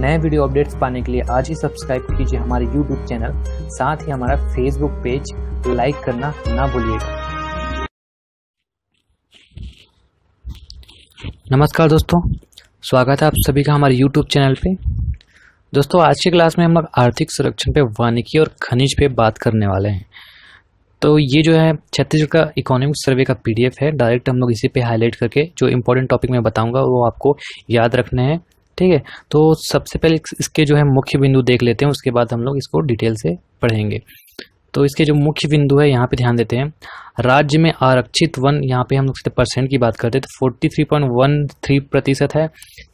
नए video updates पाने के लिए आज ही सब्सक्राइब कीजिए हमारे यूट्यूब चैनल साथ ही हमारा फेसबुक पेज लाइक करना ना भूलिएगा नमस्कार दोस्तों स्वागत है आप सभी का हमारे यूट्यूब चैनल पे दोस्तों आज की क्लास में हम लोग आर्थिक संरक्षण पे वानिकी और खनिज पे बात करने वाले हैं तो ये जो है छत्तीसगढ़ का इकोनॉमिक सर्वे का पीडीएफ है डायरेक्ट हम लोग इसी पे हाईलाइट करके जो इम्पोर्टेंट टॉपिक मैं बताऊंगा वो आपको याद रखने हैं ठीक है तो सबसे पहले इसके जो है मुख्य बिंदु देख लेते हैं उसके बाद हम लोग इसको डिटेल से पढ़ेंगे तो इसके जो मुख्य बिंदु है यहाँ पे ध्यान देते हैं राज्य में आरक्षित वन यहाँ पे हम लोग सीधे परसेंट की बात करते हैं तो forty three point one three प्रतिशत है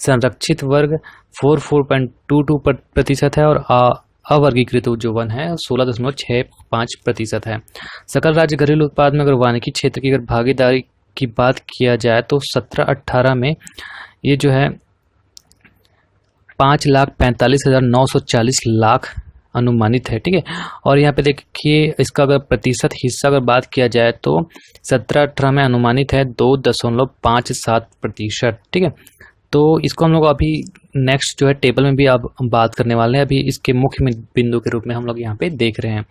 संरक्षित वर्ग four four point two two प्रतिशत है और अवर्गीकृत जो वन है सोलह दशमलव छः पाँच प्रतिशत है सकल राज्य घरेलू उत्पाद में अगर वानिकी क्षेत्र की अगर भागीदारी की बात किया जाए तो सत्रह अट्ठारह में ये जो है पाँच लाख पैंतालीस हज़ार नौ सौ चालीस लाख अनुमानित है ठीक है और यहाँ पे देखिए इसका अगर प्रतिशत हिस्सा अगर बात किया जाए तो सत्रह अठारह में अनुमानित है दो दशमलव पाँच सात प्रतिशत ठीक है तो इसको हम लोग अभी नेक्स्ट जो है टेबल में भी अब बात करने वाले हैं अभी इसके मुख्य बिंदु के रूप में हम लोग यहाँ पे देख रहे हैं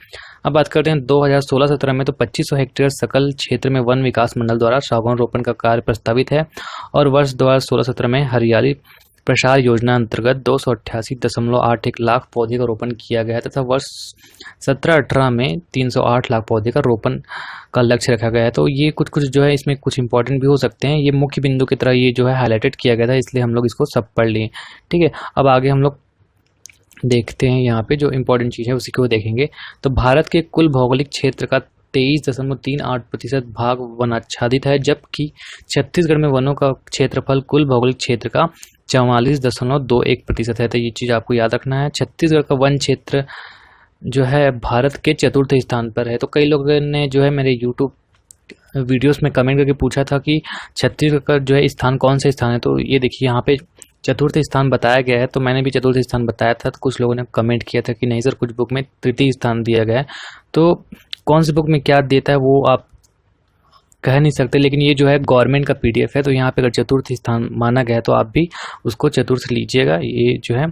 अब बात करते हैं 2016-17 में तो 2500 हेक्टेयर सकल क्षेत्र में वन विकास मंडल द्वारा सागौन रोपण का कार्य प्रस्तावित है और वर्ष 2016-17 में हरियाली प्रसार योजना अंतर्गत दो सौ अट्ठासी दशमलव आठ एक लाख पौधे का रोपण किया गया तथा वर्ष सत्रह अठारह में तीन सौ आठ लाख पौधे का रोपण का लक्ष्य रखा गया है तो ये कुछ कुछ जो है इसमें कुछ इंपॉर्टेंट भी हो सकते हैं ये मुख्य बिंदु की तरह ये जो है हाईलाइटेड किया गया था इसलिए हम लोग इसको सब पढ़ लिए ठीक है अब आगे हम लोग देखते हैं यहाँ पे जो इम्पोर्टेंट चीज़ है उसी को देखेंगे तो भारत के कुल भौगोलिक क्षेत्र का तेईस दशमलव तीन आठ प्रतिशत भाग वनाच्छादित है जबकि छत्तीसगढ़ में वनों का क्षेत्रफल कुल भौगोलिक क्षेत्र का चवालीस दशमलव दो एक प्रतिशत है तो ये चीज़ आपको याद रखना है छत्तीसगढ़ का वन क्षेत्र जो है भारत के चतुर्थ स्थान पर है तो कई लोगों ने जो है मेरे यूट्यूब वीडियोस में कमेंट करके पूछा था कि छत्तीसगढ़ का जो है स्थान कौन सा स्थान है तो ये देखिए यहाँ पे चतुर्थ स्थान बताया गया है तो मैंने भी चतुर्थ स्थान बताया था तो कुछ लोगों ने कमेंट किया था कि नहीं सर कुछ बुक में तृतीय स्थान दिया गया है तो कौन सी बुक में क्या देता है वो आप कह नहीं सकते लेकिन ये जो है गवर्नमेंट का पीडीएफ है तो यहाँ पे अगर चतुर्थ स्थान माना गया है तो आप भी उसको चतुर्थ लीजिएगा ये जो है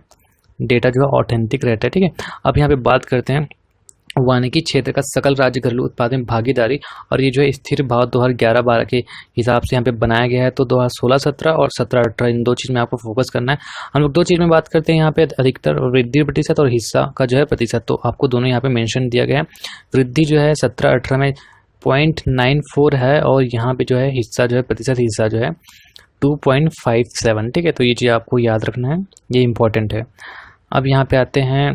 डेटा जो है ऑथेंटिक रहता है ठीक है अब यहाँ पे बात करते हैं वानिकी क्षेत्र का सकल राज्य घरेलू उत्पाद में भागीदारी और ये जो है स्थिर भाव ग्यारह बारह के हिसाब से यहाँ पे बनाया गया है तो 2016-17 और 17 अठारह इन दो चीज़ में आपको फोकस करना है हम लोग दो चीज़ में बात करते हैं यहाँ पे अधिकतर वृद्धि प्रतिशत और हिस्सा का जो है प्रतिशत तो आपको दोनों यहाँ पे मेंशन दिया गया है वृद्धि जो है सत्रह अठारह में पॉइंट नाइन फोर है और यहाँ पे जो है हिस्सा जो है प्रतिशत हिस्सा जो है टू पॉइंट फाइव सेवन ठीक है तो ये चीज़ आपको याद रखना है ये इम्पोर्टेंट है अब यहाँ पे आते हैं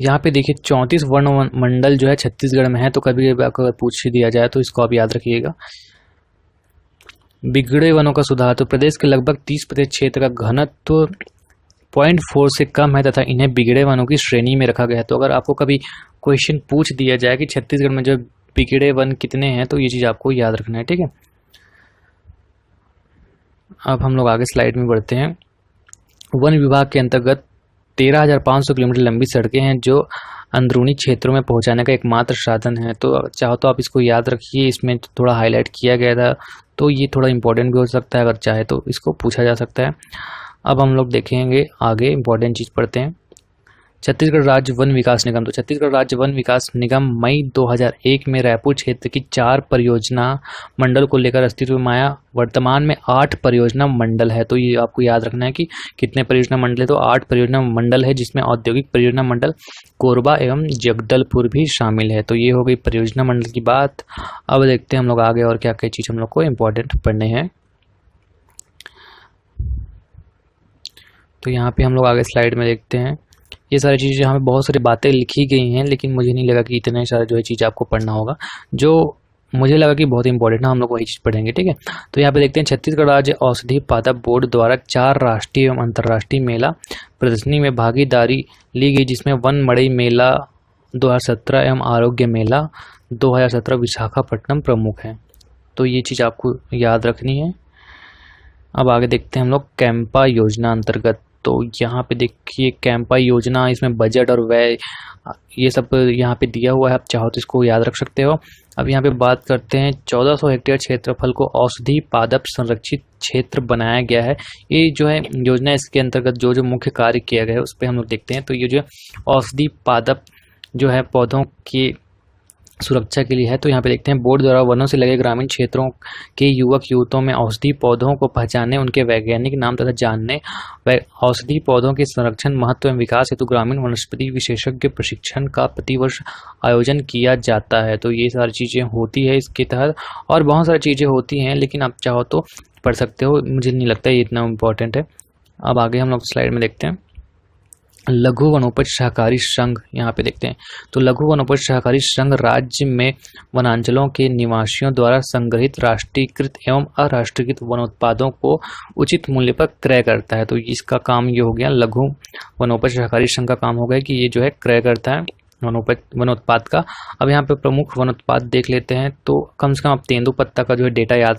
यहाँ पे देखिए चौंतीस वर्ण मंडल जो है छत्तीसगढ़ में है तो कभी कभी आपको पूछ ही दिया जाए तो इसको आप याद रखिएगा बिगड़े वनों का सुधार तो प्रदेश के लगभग तीस प्रतिशत क्षेत्र का घनत्व पॉइंट फोर से कम है तथा इन्हें बिगड़े वनों की श्रेणी में रखा गया है तो अगर आपको कभी क्वेश्चन पूछ दिया जाए कि छत्तीसगढ़ में जो बिगड़े वन कितने हैं तो ये चीज़ आपको याद रखना है ठीक है अब हम लोग आगे स्लाइड में बढ़ते हैं वन विभाग के अंतर्गत तेरह हज़ार पाँच सौ किलोमीटर लंबी सड़कें हैं जो अंदरूनी क्षेत्रों में पहुंचाने का एकमात्र साधन है तो चाहो तो आप इसको याद रखिए इसमें थोड़ा हाईलाइट किया गया था तो ये थोड़ा इंपॉर्टेंट भी हो सकता है अगर चाहे तो इसको पूछा जा सकता है अब हम लोग देखेंगे आगे इंपॉर्टेंट चीज़ पढ़ते हैं छत्तीसगढ़ राज्य वन विकास निगम तो छत्तीसगढ़ राज्य वन विकास निगम मई 2001 में रायपुर क्षेत्र की चार परियोजना मंडल को लेकर अस्तित्व में आया वर्तमान में आठ परियोजना मंडल है तो ये आपको याद रखना है कि कितने परियोजना मंडल है तो आठ परियोजना मंडल है जिसमें औद्योगिक परियोजना मंडल कोरबा एवं जगदलपुर भी शामिल है तो ये हो गई परियोजना मंडल की बात अब देखते हैं हम लोग आगे और क्या क्या चीज़ हम लोग को इम्पोर्टेंट पढ़ने हैं तो यहाँ पे हम लोग आगे स्लाइड में देखते हैं ये सारी चीज़ें यहाँ पर बहुत सारी बातें लिखी गई हैं लेकिन मुझे नहीं लगा कि इतने सारा जो है चीज़ आपको पढ़ना होगा जो मुझे लगा कि बहुत इंपॉर्टेंट है हम लोग वही चीज़ पढ़ेंगे ठीक है तो यहाँ पे देखते हैं छत्तीसगढ़ राज्य औषधि पादप बोर्ड द्वारा चार राष्ट्रीय एवं अंतर्राष्ट्रीय मेला प्रदर्शनी में भागीदारी ली गई जिसमें वन मड़ई मेला 2017 एवं आरोग्य मेला 2017 विशाखापट्टनम प्रमुख है तो ये चीज़ आपको याद रखनी है अब आगे देखते हैं हम लोग कैंपा योजना अंतर्गत तो यहाँ पे देखिए कैंपा योजना इसमें बजट और व्यय ये सब यहाँ पे दिया हुआ है आप चाहो तो इसको याद रख सकते हो अब यहाँ पे बात करते हैं 1400 हेक्टेयर क्षेत्रफल को औषधि पादप संरक्षित क्षेत्र बनाया गया है ये जो है योजना इसके अंतर्गत जो जो मुख्य कार्य किया गया है उस पर हम लोग देखते हैं तो ये जो औषधि पादप जो है पौधों के सुरक्षा के लिए है तो यहाँ पे देखते हैं बोर्ड द्वारा वनों से लगे ग्रामीण क्षेत्रों के युवक युवतों में औषधि पौधों को पहचानने उनके वैज्ञानिक नाम तथा जानने औषधि पौधों के संरक्षण महत्व एवं विकास हेतु ग्रामीण वनस्पति विशेषज्ञ प्रशिक्षण का प्रतिवर्ष आयोजन किया जाता है तो ये सारी चीज़ें होती है इसके तहत और बहुत सारी चीज़ें होती हैं लेकिन आप चाहो तो पढ़ सकते हो मुझे नहीं लगता ये इतना इम्पोर्टेंट है अब आगे हम लोग स्लाइड में देखते हैं लघु वनोपज सहकारी संघ यहाँ पे देखते हैं तो लघु वनोपज सहकारी संघ राज्य में वनांचलों के निवासियों द्वारा संग्रहित राष्ट्रीयकृत एवं अराष्ट्रीयकृत वनोत्पादों को उचित मूल्य पर क्रय करता है तो इसका काम ये हो गया लघु वनोपज सहकारी संघ का काम हो गया कि ये जो है क्रय करता है वनोपज वनोत्पाद का अब यहाँ पे प्रमुख वनोत्पाद देख लेते हैं तो कम से कम आप तेंदुपत्ता का जो है डेटा याद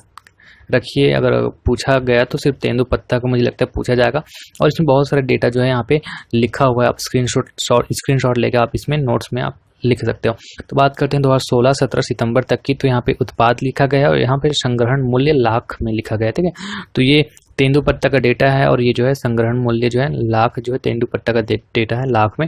रखिए अगर पूछा गया तो सिर्फ तेंदु पत्ता को मुझे लगता है पूछा जाएगा और इसमें बहुत सारा डेटा जो है यहाँ पे लिखा हुआ है आप स्क्रीन शॉट स्क्रीन शॉट लेकर आप इसमें नोट्स में आप लिख सकते हो तो बात करते हैं दो हजार सोलह सत्रह सितंबर तक की तो यहाँ पे उत्पाद लिखा गया और यहाँ पे संग्रहण मूल्य लाख में लिखा गया ठीक है तो ये तेंदु पत्ता का डेटा है और ये जो है संग्रहण मूल्य जो है लाख जो है तेंदु पत्ता का डेटा है लाख में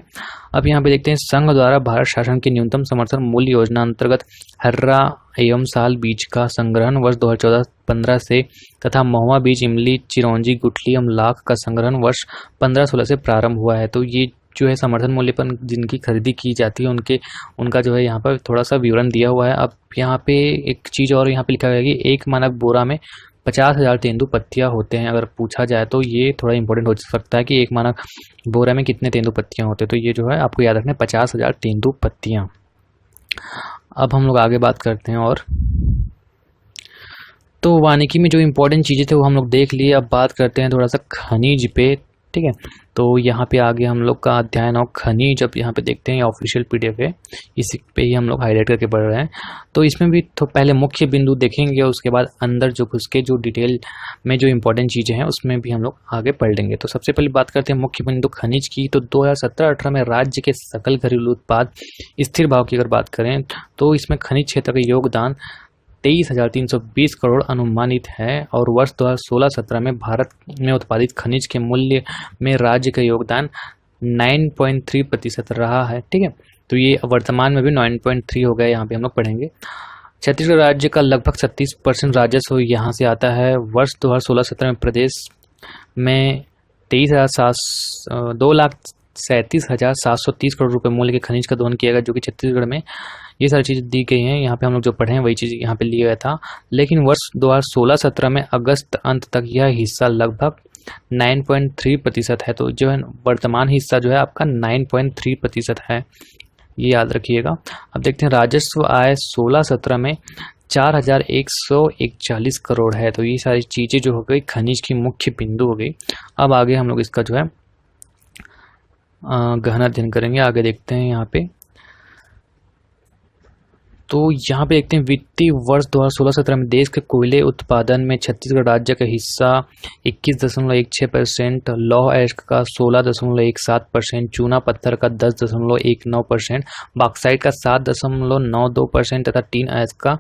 अब यहाँ पे देखते हैं संघ द्वारा भारत शासन की न्यूनतम समर्थन मूल्य योजना अंतर्गत हर्रा एवं साल बीज का संग्रहण वर्ष 2014-15 से तथा महुआ बीज इमली चिरौंजी गुठली एवं लाख का संग्रहण वर्ष पंद्रह सोलह से प्रारंभ हुआ है तो ये जो है समर्थन मूल्य पर जिनकी खरीदी की जाती है उनके उनका जो है यहाँ पर थोड़ा सा विवरण दिया हुआ है अब यहाँ पे एक चीज़ और यहाँ पे लिखा गया कि एक मानव बोरा में पचास हज़ार तेंदु पत्तियाँ होते हैं अगर पूछा जाए तो ये थोड़ा इंपॉर्टेंट हो सकता है कि एक मानव बोरा में कितने तेंदु पत्तियाँ होते हैं तो ये जो है आपको याद रखना है पचास हज़ार तेंदु पत्तियाँ अब हम लोग आगे बात करते हैं और तो वानिकी में जो इम्पोर्टेंट चीज़ें थे वो हम लोग देख लिए अब बात करते हैं थोड़ा सा खनिज पे ठीक है तो यहाँ पे आगे हम लोग का अध्ययन और खनिज जब यहाँ पे देखते हैं ऑफिशियल पी है इसी पे ही हम लोग हाईलाइट करके पढ़ रहे हैं तो इसमें भी तो पहले मुख्य बिंदु देखेंगे और उसके बाद अंदर जो घुस के जो डिटेल में जो इम्पोर्टेंट चीज़ें हैं उसमें भी हम लोग आगे पढ़ लेंगे तो सबसे पहले बात करते हैं मुख्य बिंदु खनिज की तो दो हज़ार में राज्य के सकल घरेलू उत्पाद स्थिर भाव की अगर बात करें तो इसमें खनिज क्षेत्र का योगदान तेईस हजार तीन सौ बीस करोड़ अनुमानित है और वर्ष दो हज़ार सोलह सत्रह में भारत में उत्पादित खनिज के मूल्य में राज्य का योगदान नाइन पॉइंट थ्री प्रतिशत रहा है ठीक है तो ये वर्तमान में भी नाइन पॉइंट थ्री हो गया यहाँ पे हम लोग पढ़ेंगे छत्तीसगढ़ राज्य का लगभग छत्तीस परसेंट राजस्व यहाँ से आता है वर्ष दो हज़ार सोलह सत्रह में प्रदेश में तेईस हज़ार सात दो लाख सैंतीस हज़ार सात सौ तीस करोड़ रुपये मूल्य के खनिज का दोहन किया गया जो कि छत्तीसगढ़ में ये सारी चीज़ दी गई हैं यहाँ पे हम लोग जो पढ़े हैं वही चीज़ यहाँ पे लिए गया था लेकिन वर्ष 2016-17 में अगस्त अंत तक यह हिस्सा लगभग 9.3 प्रतिशत है तो जो है वर्तमान हिस्सा जो है आपका 9.3 प्रतिशत है ये याद रखिएगा अब देखते हैं राजस्व आय सोलह सत्रह में चार हजार एक सौ चालीस करोड़ है तो ये सारी चीज़ें जो हो गई खनिज की मुख्य बिंदु हो गई अब आगे हम लोग इसका जो है गहन अध्ययन करेंगे आगे देखते हैं यहाँ पे तो यहाँ पे देखते हैं वित्तीय वर्ष 2016-17 में देश के कोयले उत्पादन में छत्तीसगढ़ राज्य का हिस्सा इक्कीस दशमलव एक छः परसेंट लौह एश का सोलह दशमलव एक सात परसेंट चूना पत्थर का दस दशमलव एक नौ परसेंट बाक्साइड का सात दशमलव नौ दो परसेंट तथा टीन अयस्क का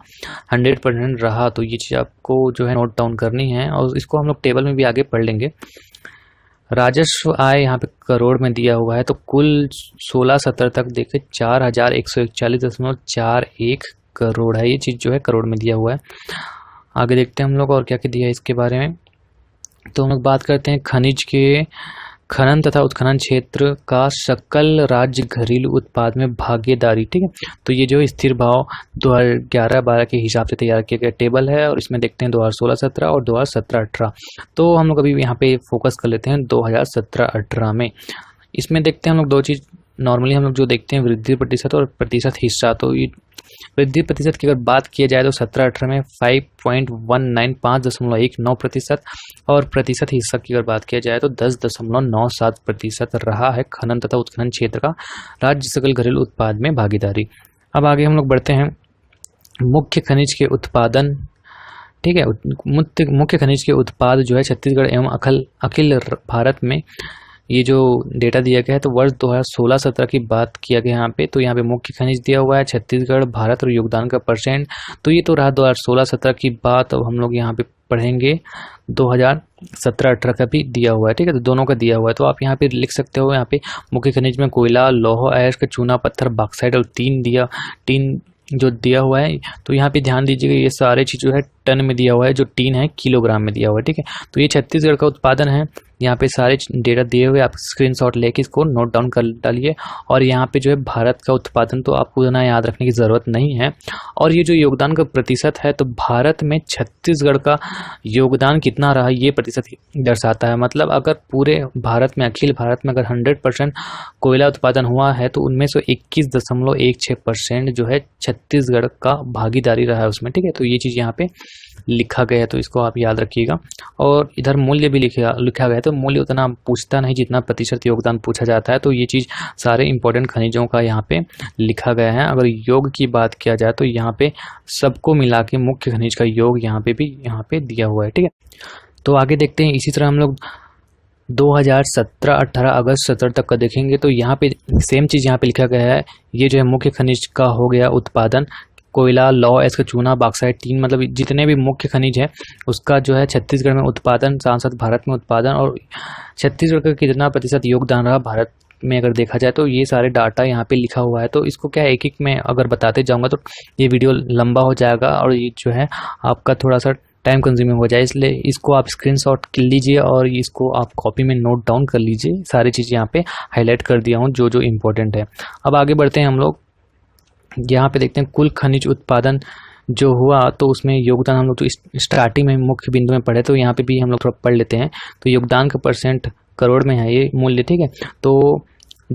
हंड्रेड परसेंट रहा तो ये चीज़ आपको जो है नोट डाउन करनी है और इसको हम लोग टेबल में भी आगे पढ़ लेंगे राजस्व आय यहाँ पे करोड़ में दिया हुआ है तो कुल सोलह सत्रह तक देखे चार हजार एक सौ इकचालीस दशमलव चार एक करोड़ है ये चीज़ जो है करोड़ में दिया हुआ है आगे देखते हैं हम लोग और क्या क्या दिया है इसके बारे में तो हम लोग बात करते हैं खनिज के खनन तथा उत्खनन क्षेत्र का सकल राज्य घरेलू उत्पाद में भागीदारी ठीक है तो ये जो स्थिर भाव दो हज़ार ग्यारह बारह के हिसाब से तैयार किया गया टेबल है और इसमें देखते हैं दो हज़ार सोलह सत्रह और दो हज़ार सत्रह अठारह तो हम लोग अभी यहाँ पे फोकस कर लेते हैं दो हज़ार सत्रह अठारह में इसमें देखते हैं हम लोग दो चीज़ नॉर्मली हम लोग जो देखते हैं वृद्धि प्रतिशत और प्रतिशत हिस्सा तो वृद्धि प्रतिशत की अगर बात किया जाए तो सत्रह अठारह में फाइव पॉइंट वन नाइन पाँच दशमलव एक नौ प्रतिशत और प्रतिशत हिस्सा की अगर बात किया जाए तो दस दशमलव नौ सात प्रतिशत रहा है खनन तथा उत्खनन क्षेत्र का राज्य सकल घरेलू उत्पाद में भागीदारी अब आगे हम लोग बढ़ते हैं मुख्य खनिज के उत्पादन ठीक है मुख्य खनिज के उत्पाद जो है छत्तीसगढ़ एवं अखल अखिल भारत में ये जो डेटा दिया गया है तो वर्ष 2016-17 की बात किया गया यहाँ पे तो यहाँ पे मुख्य खनिज दिया हुआ है छत्तीसगढ़ भारत और योगदान का परसेंट तो ये तो रहा 2016-17 की बात अब हम लोग यहाँ पे पढ़ेंगे 2017-18 का भी दिया हुआ है ठीक है तो दोनों का दिया हुआ है तो आप यहाँ पे लिख सकते हो यहाँ पे मुख्य खनिज में कोयला लोह ऐश का चूना पत्थर बाक्साइड और तीन दिया तीन जो दिया हुआ है तो यहाँ पे ध्यान दीजिएगा ये सारे चीज़ जो है टन में दिया हुआ है जो टीन है किलोग्राम में दिया हुआ है ठीक है तो ये छत्तीसगढ़ का उत्पादन है यहाँ पे सारे डेटा दिए हुए आप स्क्रीन शॉट लेके इसको नोट डाउन कर डालिए और यहाँ पे जो है भारत का उत्पादन तो आपको उतना याद रखने की ज़रूरत नहीं है और ये जो योगदान का प्रतिशत है तो भारत में छत्तीसगढ़ का योगदान कितना रहा ये प्रतिशत दर्शाता है मतलब अगर पूरे भारत में अखिल भारत में अगर हंड्रेड परसेंट कोयला उत्पादन हुआ है तो उनमें से इक्कीस दशमलव एक छः परसेंट जो है छत्तीसगढ़ का भागीदारी रहा है उसमें ठीक है तो ये चीज़ यहाँ पर लिखा गया है तो इसको आप याद रखिएगा और इधर मूल्य भी लिखा लिखा गया है तो मूल्य उतना पूछता नहीं जितना प्रतिशत योगदान पूछा जाता है तो ये चीज़ सारे इंपॉर्टेंट खनिजों का यहाँ पे लिखा गया है अगर योग की बात किया जाए तो यहाँ पे सबको मिला के मुख्य खनिज का योग यहाँ पे भी यहाँ पे दिया हुआ है ठीक है तो आगे देखते हैं इसी तरह हम लोग 2017-18 अगस्त 17 तक का देखेंगे तो यहाँ पे सेम चीज़ यहाँ पे लिखा गया है ये जो है मुख्य खनिज का हो गया उत्पादन कोयला लौ का चूना बाक्साइड तीन मतलब जितने भी मुख्य खनिज हैं उसका जो है छत्तीसगढ़ में उत्पादन साथ साथ भारत में उत्पादन और छत्तीसगढ़ का कितना प्रतिशत योगदान रहा भारत में अगर देखा जाए तो ये सारे डाटा यहाँ पे लिखा हुआ है तो इसको क्या एक एक में अगर बताते जाऊँगा तो ये वीडियो लंबा हो जाएगा और ये जो है आपका थोड़ा सा टाइम कंज्यूमिंग हो जाए इसलिए इसको आप स्क्रीन शॉट लीजिए और इसको आप कॉपी में नोट डाउन कर लीजिए सारी चीज़ें यहाँ पे हाईलाइट कर दिया हूँ जो जो इम्पोर्टेंट है अब आगे बढ़ते हैं हम लोग यहाँ पे देखते हैं कुल खनिज उत्पादन जो हुआ तो उसमें योगदान हम लोग तो स्टार्टिंग में मुख्य बिंदु में पढ़े तो यहाँ पे भी हम लोग थोड़ा पढ़ लेते हैं तो योगदान का परसेंट करोड़ में है ये मूल्य ठीक है तो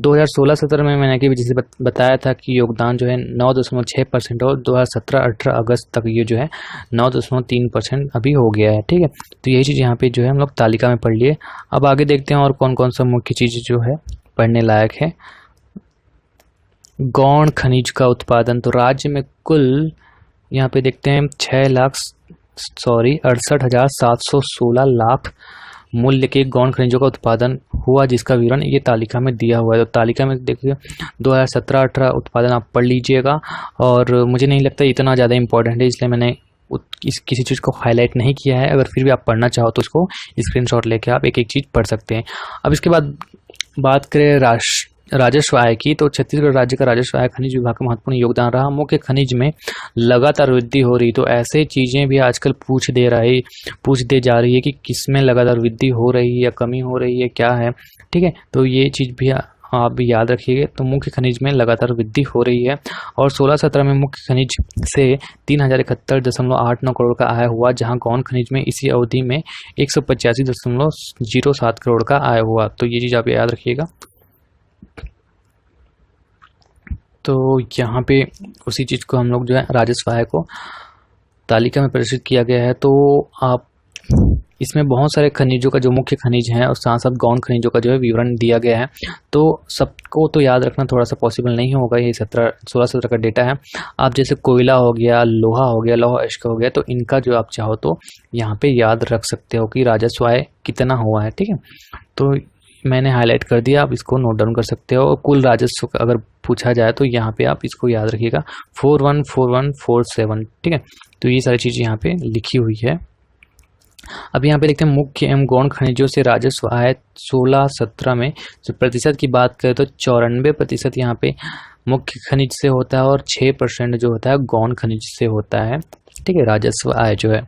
2016-17 में मैंने कि जैसे बताया था कि योगदान जो है नौ दशमलव छः परसेंट और 2017-18 अगस्त तक ये जो है नौ दशमलव तीन परसेंट अभी हो गया है ठीक है तो यही चीज़ यहाँ पे जो है हम लोग तालिका में पढ़ लिए अब आगे देखते हैं और कौन कौन सा मुख्य चीज़ जो है पढ़ने लायक है गौण खनिज का उत्पादन तो राज्य में कुल यहाँ पे देखते हैं छः लाख सॉरी अड़सठ हज़ार सात सौ सोलह लाख मूल्य के गौण खनिजों का उत्पादन हुआ जिसका विवरण ये तालिका में दिया हुआ है तो तालिका में देखिए दो हज़ार सत्रह अठारह उत्पादन आप पढ़ लीजिएगा और मुझे नहीं लगता इतना ज़्यादा इंपॉर्टेंट है इसलिए मैंने इस किसी चीज़ को हाईलाइट नहीं किया है अगर फिर भी आप पढ़ना चाहो तो उसको स्क्रीन लेके आप एक एक चीज़ पढ़ सकते हैं अब इसके बाद बात करें राष्ट्र राजस्व आय की तो छत्तीसगढ़ राज्य का राजस्व आय खनिज विभाग का महत्वपूर्ण योगदान रहा मुख्य खनिज में लगातार वृद्धि हो रही तो ऐसे चीज़ें भी आजकल पूछ दे रही पूछ दे जा रही है कि किस में लगातार वृद्धि हो रही है या कमी हो रही है क्या है ठीक है तो ये चीज़ भी आप याद रखिएगा तो मुख्य खनिज में लगातार वृद्धि हो रही है और सोलह सत्रह में मुख्य खनिज से तीन हज़ार इकहत्तर दशमलव आठ नौ करोड़ का आय हुआ जहां गौन खनिज में इसी अवधि में एक सौ पचासी दशमलव जीरो सात करोड़ का आय हुआ तो ये चीज़ आप याद रखिएगा तो यहाँ पे उसी चीज़ को हम लोग जो है राजस्व आय को तालिका में प्रदर्शित किया गया है तो आप इसमें बहुत सारे खनिजों का जो मुख्य खनिज हैं और साथ साथ गौण खनिजों का जो है विवरण दिया गया है तो सबको तो याद रखना थोड़ा सा पॉसिबल नहीं होगा ये सत्रह सोलह सत्रह का डेटा है आप जैसे कोयला हो गया लोहा हो गया लोहा अश्क हो गया तो इनका जो आप चाहो तो यहाँ पे याद रख सकते हो कि राजस्व आय कितना हुआ है ठीक है तो मैंने हाईलाइट कर दिया आप इसको नोट डाउन कर सकते हो और कुल राजस्व का अगर पूछा जाए तो यहाँ पे आप इसको याद रखिएगा four one four one four seven ठीक है तो ये सारी चीज़ यहाँ पे लिखी हुई है अब यहाँ पे देखते हैं मुख्य एवं गौण खनिजों से राजस्व आय सोलह सत्रह में जो तो प्रतिशत की बात करें तो चौरानवे प्रतिशत यहाँ पे मुख्य खनिज से होता है और छः परसेंट जो होता है गौण खनिज से होता है ठीक है राजस्व आय जो है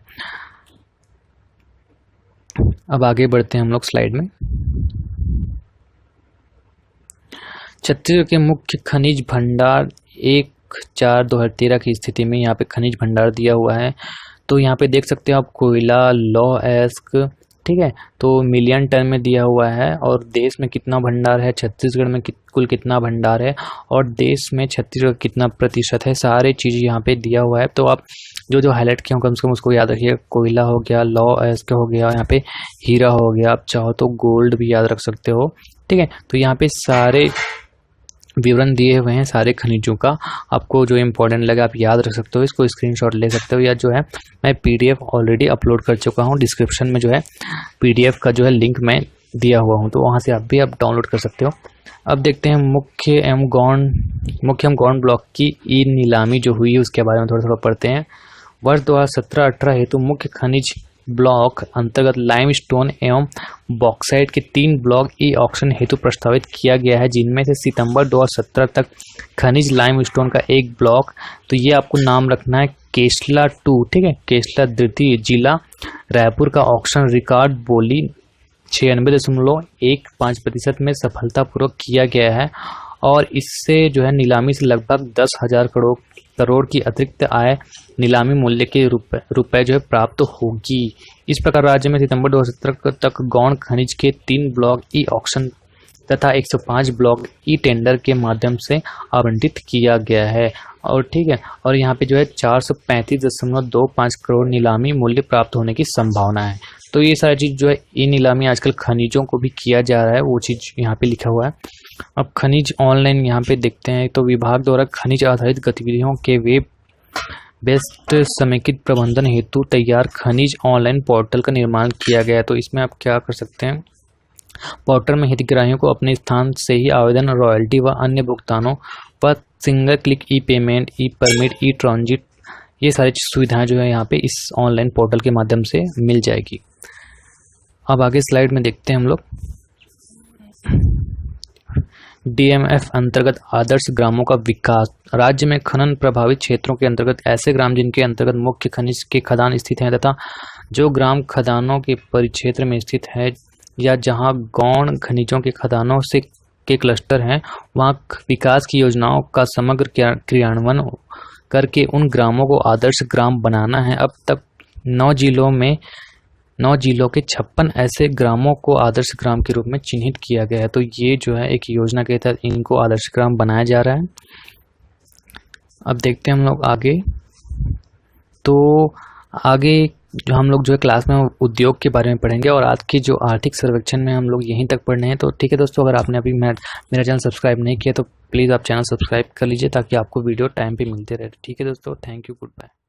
अब आगे बढ़ते हैं हम लोग स्लाइड में छत्तीसगढ़ के मुख्य खनिज भंडार एक चार दो हज़ार तेरह की स्थिति में यहाँ पे खनिज भंडार दिया हुआ है तो यहाँ पे देख सकते हो आप कोयला लॉ एस्क ठीक है तो मिलियन टन में दिया हुआ है और देश में कितना भंडार है छत्तीसगढ़ में कुल कितना भंडार है और देश में छत्तीसगढ़ कितना प्रतिशत है सारे चीज़ यहाँ पे दिया हुआ है तो आप जो जो हाईलाइट किया हो कम से कम उसको याद रखिए कोयला हो गया लॉ एस्क हो गया यहाँ पे हीरा हो गया आप चाहो तो गोल्ड भी याद रख सकते हो ठीक है तो यहाँ पे सारे विवरण दिए हुए हैं सारे खनिजों का आपको जो इम्पोर्टेंट लगे आप याद रख सकते हो इसको स्क्रीनशॉट ले सकते हो या जो है मैं पीडीएफ ऑलरेडी अपलोड कर चुका हूँ डिस्क्रिप्शन में जो है पीडीएफ का जो है लिंक मैं दिया हुआ हूँ तो वहाँ से आप भी आप डाउनलोड कर सकते हो अब देखते हैं मुख्य एम गौन मुख्य एम गौन ब्लॉक की ई नीलामी जो हुई है उसके बारे में थोड़ा थोड़ा पढ़ते हैं वर्ष दो हज़ार सत्रह अठारह हेतु मुख्य खनिज ब्लॉक अंतर्गत लाइमस्टोन एवं बॉक्साइट के तीन ब्लॉक ई ऑक्शन हेतु प्रस्तावित किया गया है जिनमें से सितंबर 2017 तक खनिज लाइमस्टोन का एक ब्लॉक तो ये आपको नाम रखना है केसला टू ठीक है केसला द्वितीय जिला रायपुर का ऑक्शन रिकॉर्ड बोली छियानवे दशमलव एक पाँच प्रतिशत में सफलतापूर्वक किया गया है और इससे जो है नीलामी से लगभग दस हज़ार करोड़ करोड़ की अतिरिक्त आय नीलामी मूल्य के रुपए रुपये जो है प्राप्त तो होगी इस प्रकार राज्य में सितंबर 2017 तक गौण खनिज के तीन ब्लॉक ई ऑक्शन तथा 105 ब्लॉक ई टेंडर के माध्यम से आवंटित किया गया है और ठीक है और यहाँ पे जो है चार सौ पैंतीस दशमलव दो पाँच करोड़ नीलामी मूल्य प्राप्त होने की संभावना है तो ये सारी चीज़ जो है ई नीलामी आजकल खनिजों को भी किया जा रहा है वो चीज़ यहाँ पे लिखा हुआ है अब खनिज ऑनलाइन यहाँ पे देखते हैं तो विभाग द्वारा खनिज आधारित गतिविधियों के वेब बेस्ट समेकित प्रबंधन हेतु तैयार खनिज ऑनलाइन पोर्टल का निर्माण किया गया तो इसमें आप क्या कर सकते हैं पोर्टल में हितग्राहियों को अपने स्थान से ही आवेदन रॉयल्टी व अन्य भुगतानों पर single click e payment e permit e transit ये सारी सुविधाएं जो है यहाँ पे इस ऑनलाइन पोर्टल के माध्यम से मिल जाएगी अब आगे स्लाइड में देखते हैं हम लोग डीएमएफ अंतर्गत आदर्श ग्रामों का विकास राज्य में खनन प्रभावित क्षेत्रों के अंतर्गत ऐसे ग्राम जिनके अंतर्गत मुख्य खनिज के खदान स्थित हैं तथा जो ग्राम खदानों के परिक्षेत्र में स्थित है या जहां गौण खनिजों के खदानों से के क्लस्टर हैं वहाँ विकास की योजनाओं का समग्र क्रियान्वयन करके उन ग्रामों को आदर्श ग्राम बनाना है अब तक नौ जिलों में नौ जिलों के छप्पन ऐसे ग्रामों को आदर्श ग्राम के रूप में चिन्हित किया गया है तो ये जो है एक योजना के तहत इनको आदर्श ग्राम बनाया जा रहा है अब देखते हैं हम लोग आगे तो आगे जो हम लोग जो है क्लास में उद्योग के बारे में पढ़ेंगे और आज की जो आर्थिक सर्वेक्षण में हम लोग यहीं तक पढ़ने हैं तो ठीक है दोस्तों अगर आपने अभी मेरा चैनल सब्सक्राइब नहीं किया तो प्लीज़ आप चैनल सब्सक्राइब कर लीजिए ताकि आपको वीडियो टाइम पे मिलते रहे ठीक है दोस्तों थैंक यू गुड बाय